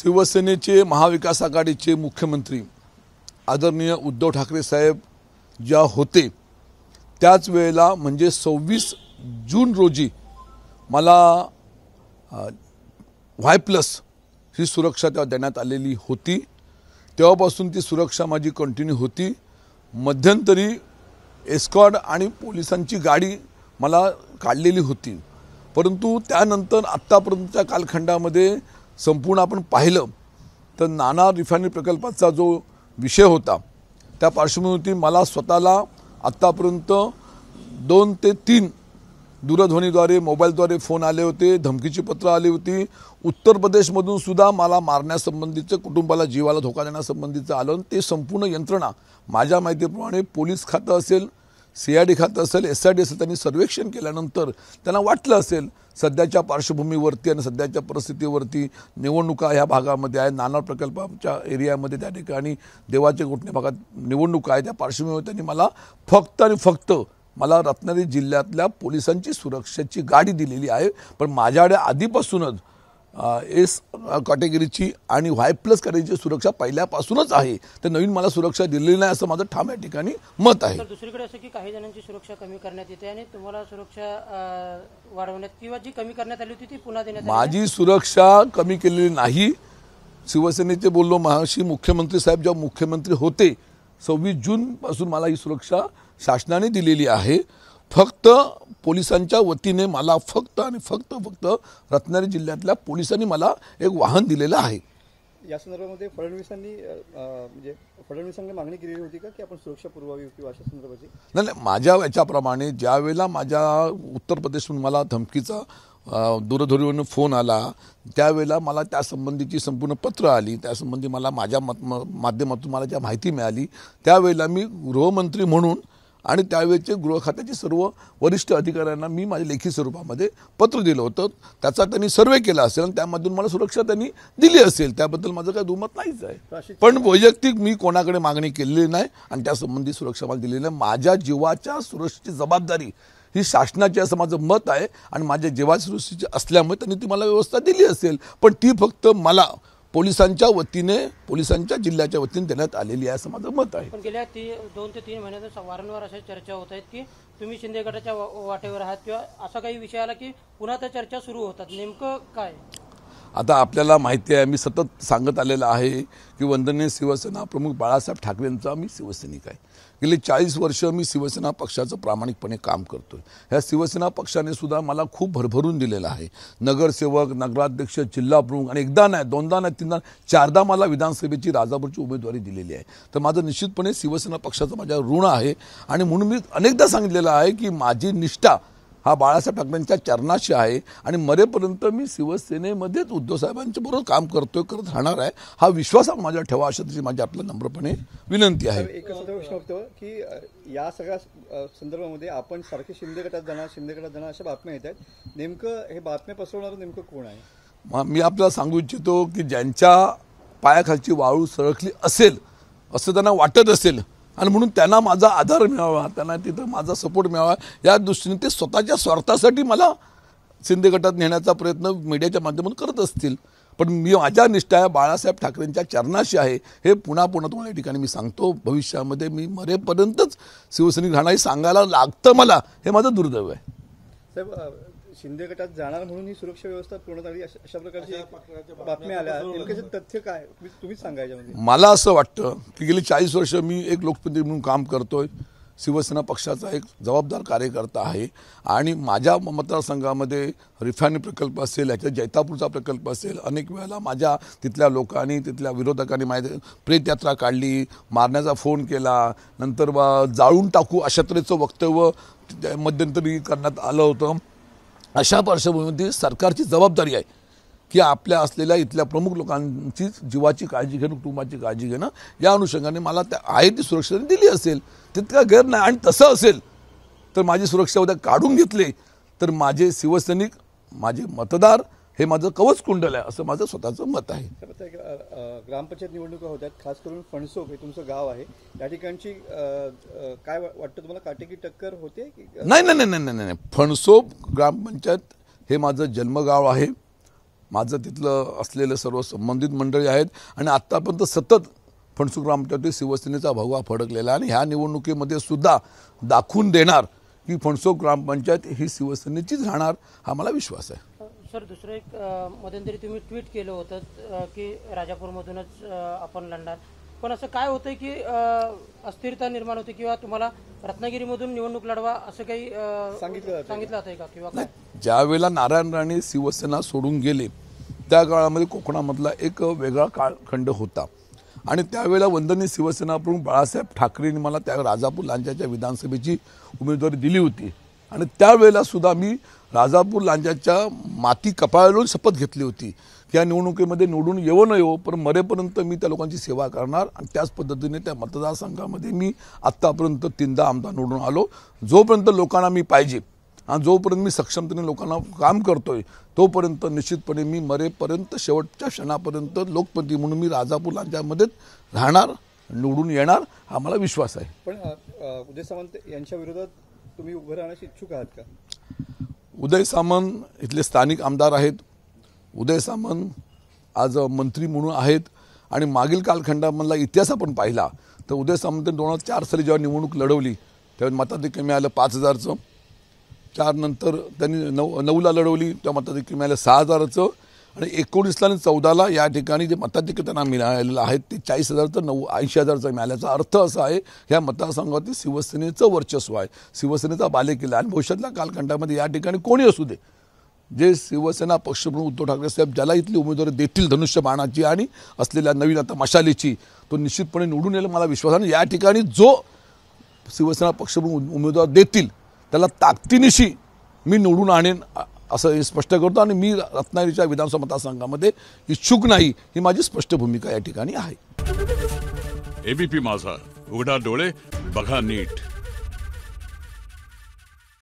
शिवसेनेचे महाविकास आघाडीचे मुख्यमंत्री आदरणीय उद्धव ठाकरे साहेब ज्या होते त्याच वेळेला म्हणजे सव्वीस जून रोजी मला व्हाय प्लस ही सुरक्षा तेव्हा देण्यात आलेली होती तेव्हापासून ती सुरक्षा माझी कंटिन्यू होती मध्यंतरी एस्कॉड आणि पोलिसांची गाडी मला काढलेली होती परंतु त्यानंतर आत्तापर्यंतच्या कालखंडामध्ये संपूर्ण आपण पाहिलं तर नाना रिफायनरी प्रकल्पाचा जो विषय होता त्या पार्श्वभूमीवरती मला स्वतःला आत्तापर्यंत दोन ते तीन दूरध्वनीद्वारे मोबाईलद्वारे फोन आले होते धमकीची पत्र आली होती उत्तर प्रदेशमधून सुद्धा मला मारण्यासंबंधीचं कुटुंबाला जीवाला धोका देण्यासंबंधीचं आलं ते संपूर्ण यंत्रणा माझ्या माहितीप्रमाणे पोलीस खातं असेल सी आय डी खातं असेल एस आय डी असेल त्यांनी सर्वेक्षण केल्यानंतर त्यांना वाटलं असेल सध्याच्या पार्श्वभूमीवरती आणि सध्याच्या परिस्थितीवरती निवडणुका ह्या भागामध्ये आहे नाणार प्रकल्पाच्या एरियामध्ये त्या ठिकाणी देवाच्या गोठणे भागात निवडणुका आहे त्या पार्श्वभूमीवर त्यांनी मला फक्त आणि फक्त मला रत्नागिरी जिल्ह्यातल्या पोलिसांची सुरक्षेची गाडी दिलेली आहे पण माझ्याकडे आधीपासूनच एस कॅटेगरीची आणि वाय प्लस कॅटेगरीची सुरक्षा पहिल्यापासूनच आहे तर नवीन मला सुरक्षा दिलेली नाही असं माझं ठाम या ठिकाणी मत आहे दुसरीकडे असं की काही जणांची सुरक्षा कमी करण्यात येते आणि तुम्हाला सुरक्षा वाढवण्यात किंवा जी कमी करण्यात आली होती ती पुन्हा देण्यात माझी सुरक्षा कमी केलेली नाही शिवसेनेचे बोललो महाशी मुख्यमंत्री साहेब जेव्हा मुख्यमंत्री होते सव्वीस जूनपासून मला ही सुरक्षा शासनाने दिलेली आहे फक्त पोलिसांच्या वतीने मला फक्त आणि फक्त फक्त रत्नागिरी जिल्ह्यातल्या पोलिसांनी मला एक वाहन दिलेलं आहे या संदर्भामध्ये फडणवीसांनी म्हणजे फडणवीसांनी मागणी केलेली होती का की आपण सुरक्षा पुरवावी किंवा अशा संदर्भाची नाही नाही माझ्या याच्याप्रमाणे ज्यावेळेला माझ्या उत्तर प्रदेशहून मला धमकीचा दूरध्वनीवरून फोन आला त्यावेळेला मला त्यासंबंधीची संपूर्ण पत्र आली त्यासंबंधी मला माझ्या माध्यमातून मला ज्या माहिती मिळाली त्यावेळेला मी गृहमंत्री म्हणून आणि त्यावेळेचे गृह खात्याचे सर्व वरिष्ठ अधिकाऱ्यांना मी माझ्या लेखी स्वरूपामध्ये पत्र दिलं होतं त्याचा त्यांनी सर्वे केला असेल आणि त्यामधून मला सुरक्षा त्यांनी दिली असेल त्याबद्दल माझं काय दुमत नाहीच आहे पण वैयक्तिक मी कोणाकडे मागणी केलेली नाही आणि त्यासंबंधी सुरक्षा मला दिलेली नाही माझ्या जीवाच्या सुरक्षेची जबाबदारी ही शासनाची असं माझं मत आहे आणि माझ्या सुरक्षेची असल्यामुळे त्यांनी ती मला व्यवस्था दिली असेल पण ती फक्त मला पोलिसांच्या वतीने पोलिसांच्या जिल्ह्याच्या वतीने देण्यात आलेली आहे असं माझं मत आहे पण गेल्या ती दोन ते तीन महिन्यात वारंवार अशा चर्चा होत आहेत की तुम्ही शिंदे गटाच्या वाटेवर आहात किंवा असा काही विषय आला की पुन्हा त्या चर्चा सुरू होतात नेमकं काय आता आपल्याला माहिती आहे मी सतत सांगत आलेलं आहे की वंदनीय शिवसेना प्रमुख बाळासाहेब ठाकरेंचा मी शिवसैनिक आहे गेली चाळीस वर्ष मी शिवसेना पक्षाचं प्रामाणिकपणे काम करतो आहे ह्या शिवसेना पक्षाने सुद्धा मला खूप भरभरून दिलेलं आहे नगरसेवक नगराध्यक्ष जिल्हा प्रमुख आणि एकदा नाही दोनदा नाही तीनदा चारदा मला विधानसभेची राजापूरची उमेदवारी दिलेली आहे तर माझं निश्चितपणे शिवसेना पक्षाचं माझ्या ऋण आहे आणि म्हणून मी अनेकदा सांगितलेलं आहे की माझी निष्ठा हा बाळासाहेब ठाकरेंच्या चरणाशी आहे आणि मरेपर्यंत मी शिवसेनेमध्येच उद्धवसाहेबांच्या बरोबर काम करतोय करत राहणार आहे हा विश्वास माझ्या ठेवा अशा माझी आपल्या नम्रपणे विनंती आहे एक की या सगळ्या संदर्भामध्ये आपण सारखे शिंदे गटात जाणार शिंदे गटात जाणार अशा बातम्या येत आहेत नेमकं हे बातम्या पसरवणार नेमकं कोण आहे मी आपल्याला सांगू इच्छितो की ज्यांच्या पायाखालची वाळू सरकली असेल असं त्यांना वाटत असेल आणि म्हणून त्यांना माझा आधार मिळावा त्यांना तिथं माझा सपोर्ट मिळावा या दृष्टीने ते स्वतःच्या स्वार्थासाठी मला शिंदे गटात नेण्याचा प्रयत्न मीडियाच्या माध्यमातून करत असतील पण मी माझ्या निष्ठा बाळासाहेब ठाकरेंच्या चरणाशी आहे हे पुन्हा पुन्हा तुम्हाला या ठिकाणी मी सांगतो भविष्यामध्ये मी मरेपर्यंतच शिवसैनिक राहणार सांगायला लागतं मला हे माझं दुर्दैव आहे शिंदे गटात जाणार म्हणून ही सुरक्षा व्यवस्था पूर्ण झाली अशा प्रकारची बातम्या आल्या तथ्य काय तुम्हीच सांगायच्या मला असं वाटतं की गेली चाळीस वर्ष मी एक लोकप्रतिनिधी म्हणून काम करतोय शिवसेना पक्षाचा एक जबाबदार कार्यकर्ता आहे आणि माझ्या मतदारसंघामध्ये रिफायनरी प्रकल्प असेल याच्या जैतापूरचा प्रकल्प असेल अनेक वेळेला माझ्या तिथल्या लोकांनी तिथल्या विरोधकांनी माझ्या प्रेतयात्रा काढली मारण्याचा फोन केला नंतर जाळून टाकू अशा तऱ्हेचं वक्तव्य मध्यंतरी करण्यात आलं होतं अशा पार्श्वभूमीमध्ये सरकारची जबाबदारी आहे की आपल्या असलेल्या इथल्या प्रमुख लोकांची जीवाची काळजी घेणं कुटुंबाची काळजी घेणं या अनुषंगाने मला त्या आहे ती सुरक्षा दिली असेल तितका गैर नाही आणि तसं असेल तर माझी सुरक्षा उद्या काढून घेतली तर माझे शिवसैनिक माझे मतदार हे माझं कवच कुंडल आहे असं माझं स्वतःचं मत आहे ग्रामपंचायत निवडणुका होत्यात खास करून फणसोप हे तुमचं गाव आहे त्या ठिकाणची काय वाटतं तुम्हाला काटेकी टक्कर होते नाही नाही नाही नाही नाही फणसोप ग्रामपंचायत हे माझं जन्मगाव आहे माझं तिथलं असलेलं सर्व संबंधित मंडळी आहेत आणि आत्तापर्यंत सतत फणसोप ग्रामपंचायती शिवसेनेचा भगवा फडकलेला आणि ह्या निवडणुकीमध्ये सुद्धा दाखवून देणार की फणसोप ग्रामपंचायत ही शिवसेनेचीच राहणार हा मला विश्वास आहे सर दुसरं एक मध्यंतरी तुम्ही ट्विट केलं होतं की राजापूरमधूनच आपण लढणार पण असं काय होतं की अस्थिरता निर्माण होते किंवा तुम्हाला रत्नागिरीमधून निवडणूक लढवा असं काही सांगितलं सांगितलं होतं का किंवा काय वेळेला नारायण राणे शिवसेना सोडून गेले त्या काळामध्ये कोकणामधला एक वेगळा काळखंड होता आणि त्यावेळेला वंदनीय प्रमुख बाळासाहेब ठाकरेंनी मला त्या राजापूर लांजाच्या विधानसभेची उमेदवारी दिली होती आणि त्यावेळेला सुद्धा मी राजापूर लांजाच्या माती कपाळून शपथ घेतली होती या निवडणुकीमध्ये निवडून येऊ न येवो पण मरेपर्यंत मी त्या लोकांची सेवा करणार आणि त्याच पद्धतीने त्या मतदारसंघामध्ये मी आत्तापर्यंत तीनदा आमदार निवडून आलो जोपर्यंत लोकांना मी पाहिजे आणि जोपर्यंत मी सक्षमतेने लोकांना काम करतोय तोपर्यंत निश्चितपणे मी मरेपर्यंत शेवटच्या क्षणापर्यंत लोकप्रती म्हणून मी राजापूर लांजामध्ये राहणार निवडून येणार हा मला विश्वास आहे पण उदय सावंत यांच्या विरोधात तुम्ही उभं राहण्याची इच्छुक आहात का उदय सामन इथले स्थानिक आमदार आहेत उदय सामन आज मंत्री म्हणून आहेत आणि मागील कालखंडामधला इतिहास आपण पाहिला तर उदय सामंतने दोन हजार चार साली जेव्हा निवडणूक लढवली तेव्हा मताधिक्य मिळालं पाच हजारचं चार त्यांनी नऊ नऊला लढवली तेव्हा मताधिक्य मिळालं सहा हजाराचं आणि एकोणीसला आणि चौदाला या ठिकाणी जे मताधिक त्यांना मिळालेलं आहे ते चाळीस हजारचं नऊ ऐंशी हजारचं मिळाल्याचा अर्थ असा आहे ह्या मतदारसंघातील शिवसेनेचं वर्चस्व आहे शिवसेनेचा बालेकिल्ला आणि भविष्यातल्या कालखंडामध्ये या ठिकाणी कोणी असू दे जे शिवसेना पक्षप्रमुख उद्धव ठाकरे साहेब ज्याला इथली उमेदवारी देतील धनुष्यबाणाची आणि असलेल्या नवीन आता मशालीची तो निश्चितपणे निवडून येईल मला विश्वास आहे या ठिकाणी जो शिवसेना पक्षप्रमुख उमेदवार देतील त्याला ताकदीनिशी मी निवडून आणेन असं स्पष्ट करतो आणि मी रत्नागिरीच्या विधानसभा मतदारसंघामध्ये इच्छुक नाही ही माझी स्पष्ट भूमिका या ठिकाणी आहे एबीपी माझा उघडा डोळे बघा नीट